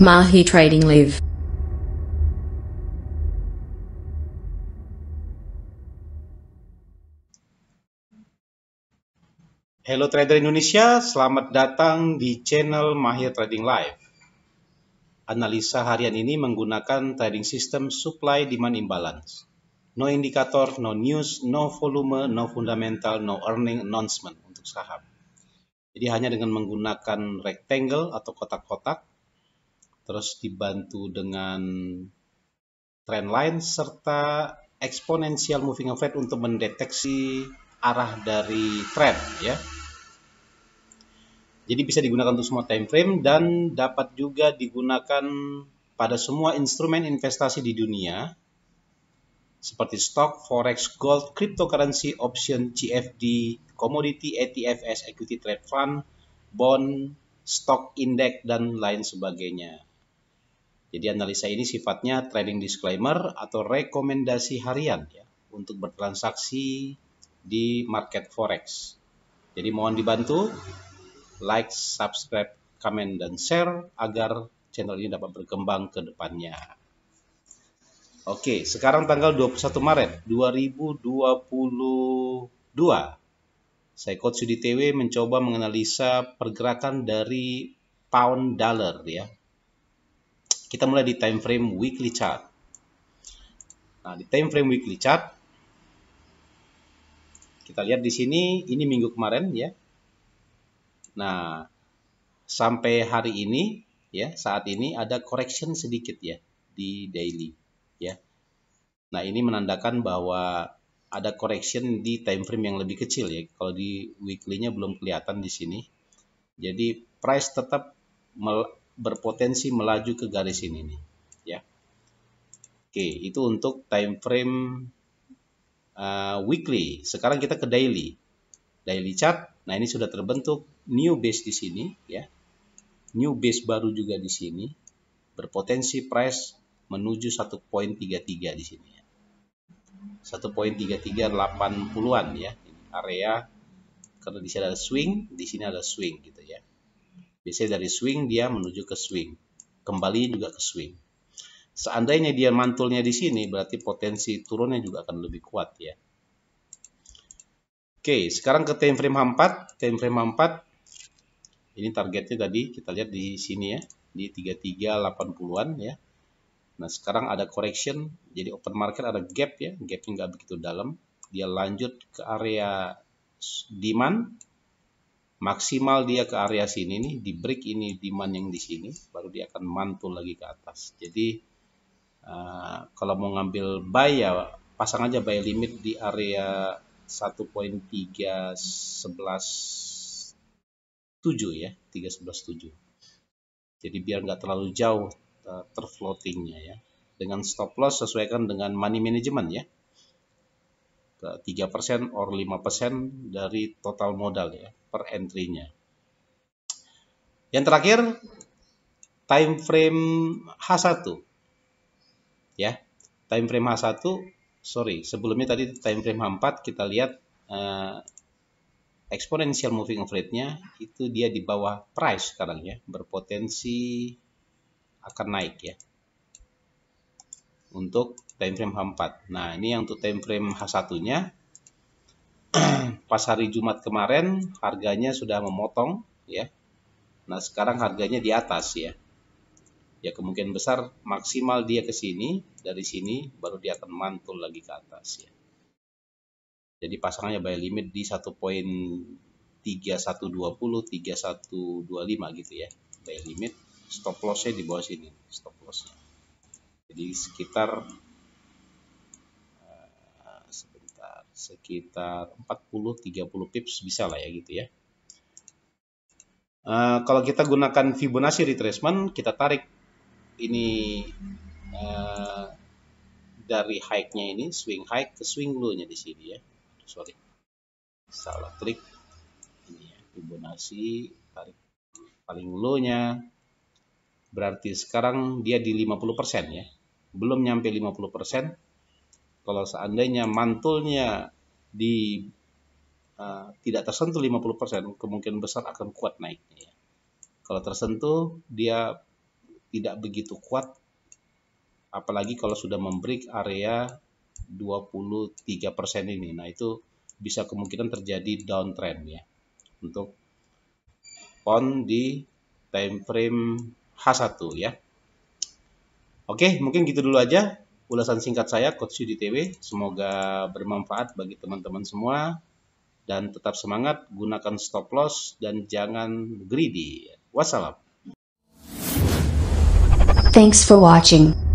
Mahi Trading Live. Hello Trader Indonesia, selamat datang di channel Mahi Trading Live. Analisa harian ini menggunakan trading system supply demand imbalance. No indikator, no news, no volume, no fundamental, no earning announcement untuk saham. Jadi hanya dengan menggunakan rectangle atau kotak-kotak terus dibantu dengan line serta exponential moving average untuk mendeteksi arah dari trend ya. Jadi bisa digunakan untuk semua time frame dan dapat juga digunakan pada semua instrumen investasi di dunia seperti stock, forex, gold, cryptocurrency, option, CFD, commodity, ETFs, equity trade fund, bond, stock index dan lain sebagainya. Jadi analisa ini sifatnya trading disclaimer atau rekomendasi harian ya, untuk bertransaksi di market forex. Jadi mohon dibantu like, subscribe, comment, dan share agar channel ini dapat berkembang ke depannya. Oke, sekarang tanggal 21 Maret 2022. Saya Coach Sudi TW mencoba menganalisa pergerakan dari pound dollar ya, kita mulai di time frame weekly chart. Nah, di time frame weekly chart kita lihat di sini ini minggu kemarin ya. Nah, sampai hari ini ya, saat ini ada correction sedikit ya di daily ya. Nah, ini menandakan bahwa ada correction di time frame yang lebih kecil ya. Kalau di weekly-nya belum kelihatan di sini. Jadi price tetap berpotensi melaju ke garis ini nih ya oke itu untuk time frame uh, weekly sekarang kita ke daily daily chart nah ini sudah terbentuk new base di sini ya new base baru juga di sini berpotensi price menuju 1.33 di sini ya. 1.3380-an ya area karena di sini ada swing di sini ada swing gitu ya Biasanya dari swing dia menuju ke swing. Kembali juga ke swing. Seandainya dia mantulnya di sini, berarti potensi turunnya juga akan lebih kuat ya. Oke, sekarang ke time frame H4. Time frame H4, ini targetnya tadi kita lihat di sini ya. Di 3380-an ya. Nah, sekarang ada correction, jadi open market ada gap ya, gapnya nggak begitu dalam. Dia lanjut ke area demand, maksimal dia ke area sini nih, di break ini demand yang di sini, baru dia akan mantul lagi ke atas. Jadi uh, kalau mau ngambil buy ya pasang aja buy limit di area 1.317 ya, 3117. Jadi biar nggak terlalu jauh uh, terfloatingnya ya. Dengan stop loss sesuaikan dengan money management ya. 3% or 5% dari total modal ya per entry-nya. Yang terakhir time frame H1. Ya. Time frame H1, sorry, sebelumnya tadi time frame H4 kita lihat eh, exponential moving average-nya itu dia di bawah price sekarang ya, berpotensi akan naik ya. Untuk time frame H4. Nah, ini yang untuk time frame H1-nya pas hari Jumat kemarin harganya sudah memotong ya. Nah, sekarang harganya di atas ya. Ya kemungkinan besar maksimal dia ke sini, dari sini baru dia akan mantul lagi ke atas ya. Jadi pasangannya buy limit di 1.3120 3125 gitu ya. Buy limit stop Loss-nya di bawah sini, stop Loss-nya. Jadi sekitar sekitar 40-30 pips bisa lah ya gitu ya. Uh, kalau kita gunakan Fibonacci retracement, kita tarik ini uh, dari high-nya ini, swing high ke swing low-nya di sini ya. Sorry, salah trik. Ini ya, Fibonacci, tarik paling low-nya. Berarti sekarang dia di 50% ya. Belum nyampe 50%, kalau seandainya mantulnya di uh, tidak tersentuh 50%, kemungkinan besar akan kuat naiknya. Ya. Kalau tersentuh, dia tidak begitu kuat, apalagi kalau sudah membreak area 23% persen ini. Nah, itu bisa kemungkinan terjadi downtrend ya untuk on di time frame H1 ya. Oke, mungkin gitu dulu aja ulasan singkat saya Coach Yudi TW. Semoga bermanfaat bagi teman-teman semua dan tetap semangat, gunakan stop loss dan jangan greedy. Wassalam. Thanks for watching.